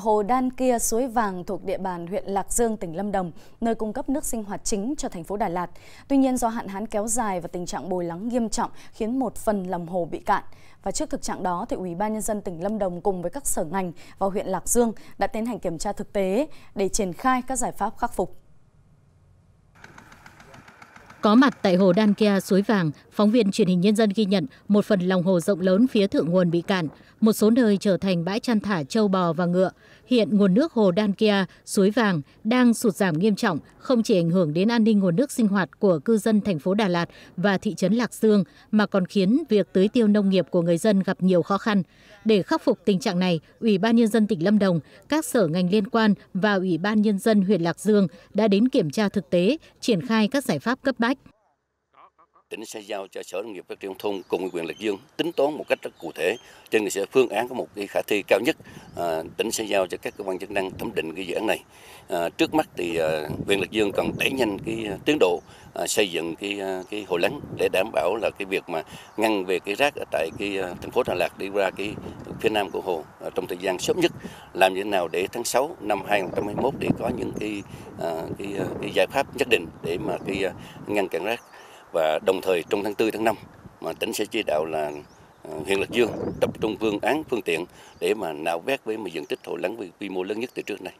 Hồ Đan Kia Suối Vàng thuộc địa bàn huyện Lạc Dương, tỉnh Lâm Đồng, nơi cung cấp nước sinh hoạt chính cho thành phố Đà Lạt. Tuy nhiên do hạn hán kéo dài và tình trạng bồi lắng nghiêm trọng khiến một phần lòng hồ bị cạn. Và trước thực trạng đó, thì Ủy ban nhân dân tỉnh Lâm Đồng cùng với các sở ngành và huyện Lạc Dương đã tiến hành kiểm tra thực tế để triển khai các giải pháp khắc phục. Có mặt tại hồ Đan Kia Suối Vàng, phóng viên truyền hình nhân dân ghi nhận một phần lòng hồ rộng lớn phía thượng nguồn bị cạn, một số nơi trở thành bãi chăn thả châu bò và ngựa. Hiện nguồn nước hồ Đan Kia, suối vàng đang sụt giảm nghiêm trọng, không chỉ ảnh hưởng đến an ninh nguồn nước sinh hoạt của cư dân thành phố Đà Lạt và thị trấn Lạc Dương, mà còn khiến việc tưới tiêu nông nghiệp của người dân gặp nhiều khó khăn. Để khắc phục tình trạng này, Ủy ban Nhân dân tỉnh Lâm Đồng, các sở ngành liên quan và Ủy ban Nhân dân huyện Lạc Dương đã đến kiểm tra thực tế, triển khai các giải pháp cấp bách tỉnh sẽ giao cho sở nông nghiệp phát triển thôn cùng với quyền lạc dương tính toán một cách rất cụ thể trên sẽ phương án có một cái khả thi cao nhất À, tỉnh sẽ giao cho các cơ quan chức năng thẩm định cái dự án này. À, trước mắt thì huyện à, Lạc Dương cần đẩy nhanh cái tiến độ xây dựng cái cái hồ lắng để đảm bảo là cái việc mà ngăn về cái rác ở tại cái thành phố Đà Lạt đi ra cái phía nam của hồ trong thời gian sớm nhất làm như thế nào để tháng 6 năm 2021 để có những cái cái, cái giải pháp nhất định để mà cái ngăn cản rác và đồng thời trong tháng 4 tháng 5 mà tỉnh sẽ chỉ đạo là huyện Lạc Dương tập trong vương án phương tiện để mà nạo vét với một diện tích thổ lắng quy mô lớn nhất từ trước này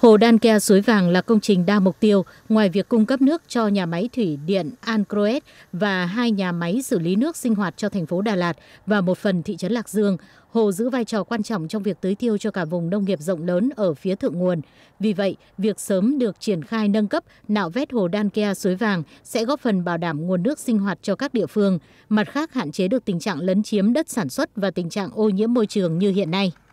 Hồ Đan Kea Suối Vàng là công trình đa mục tiêu, ngoài việc cung cấp nước cho nhà máy thủy điện An Ancroet và hai nhà máy xử lý nước sinh hoạt cho thành phố Đà Lạt và một phần thị trấn Lạc Dương, hồ giữ vai trò quan trọng trong việc tưới tiêu cho cả vùng nông nghiệp rộng lớn ở phía thượng nguồn. Vì vậy, việc sớm được triển khai nâng cấp nạo vét hồ Đan Kea Suối Vàng sẽ góp phần bảo đảm nguồn nước sinh hoạt cho các địa phương, mặt khác hạn chế được tình trạng lấn chiếm đất sản xuất và tình trạng ô nhiễm môi trường như hiện nay.